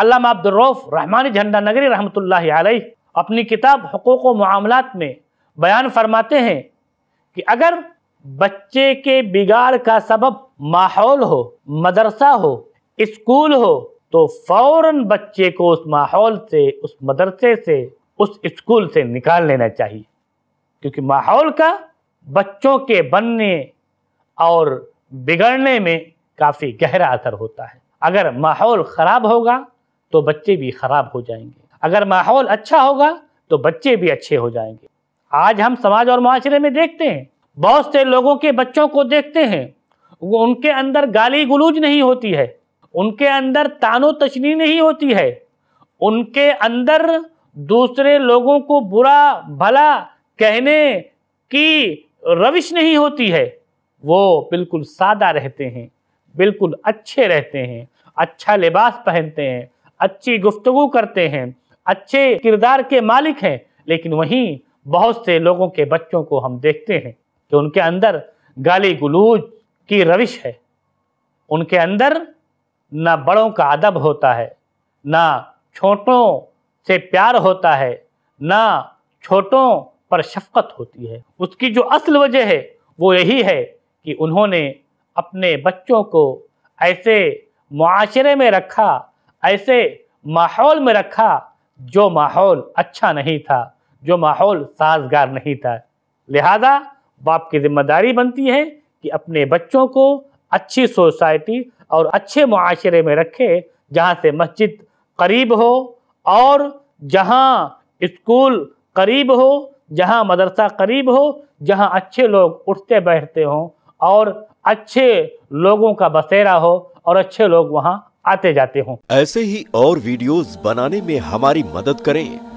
अल्लाम अब्दुलरौफ़ रहमानी झंडा नगरी रहमत अपनी किताब हकूक़ मामलात में बयान फरमाते हैं कि अगर बच्चे के बिगाड़ का सबब माहौल हो मदरसा हो स्कूल हो तो फ़ौर बच्चे को उस माहौल से उस मदरसे से उस स्कूल से निकाल लेना चाहिए क्योंकि माहौल का बच्चों के बनने और बिगड़ने में काफ़ी गहरा असर होता है अगर माहौल ख़राब होगा तो बच्चे भी खराब हो जाएंगे अगर माहौल अच्छा होगा तो बच्चे भी अच्छे हो जाएंगे आज हम समाज और माशरे में देखते हैं बहुत से लोगों के बच्चों को देखते हैं वो उनके अंदर गाली गुलूज नहीं होती है उनके अंदर तानो तशनी नहीं होती है उनके अंदर दूसरे लोगों को बुरा भला कहने की रविश नहीं होती है वो बिल्कुल सादा रहते हैं बिल्कुल अच्छे रहते हैं अच्छा लिबास पहनते हैं अच्छी गुफ्तगु करते हैं अच्छे किरदार के मालिक हैं लेकिन वहीं बहुत से लोगों के बच्चों को हम देखते हैं कि उनके अंदर गाली गुलूज की रविश है उनके अंदर ना बड़ों का अदब होता है ना छोटों से प्यार होता है ना छोटों पर शफकत होती है उसकी जो असल वजह है वो यही है कि उन्होंने अपने बच्चों को ऐसे माशरे में रखा ऐसे माहौल में रखा जो माहौल अच्छा नहीं था जो माहौल साजगार नहीं था लिहाजा बाप की जिम्मेदारी बनती है कि अपने बच्चों को अच्छी सोसाइटी और अच्छे माशरे में रखे जहाँ से मस्जिद करीब हो और जहाँ स्कूल करीब हो जहाँ मदरसा करीब हो जहाँ अच्छे लोग उठते बैठते हों और अच्छे लोगों का बसेरा हो और अच्छे लोग वहाँ आते जाते हों ऐसे ही और वीडियोस बनाने में हमारी मदद करें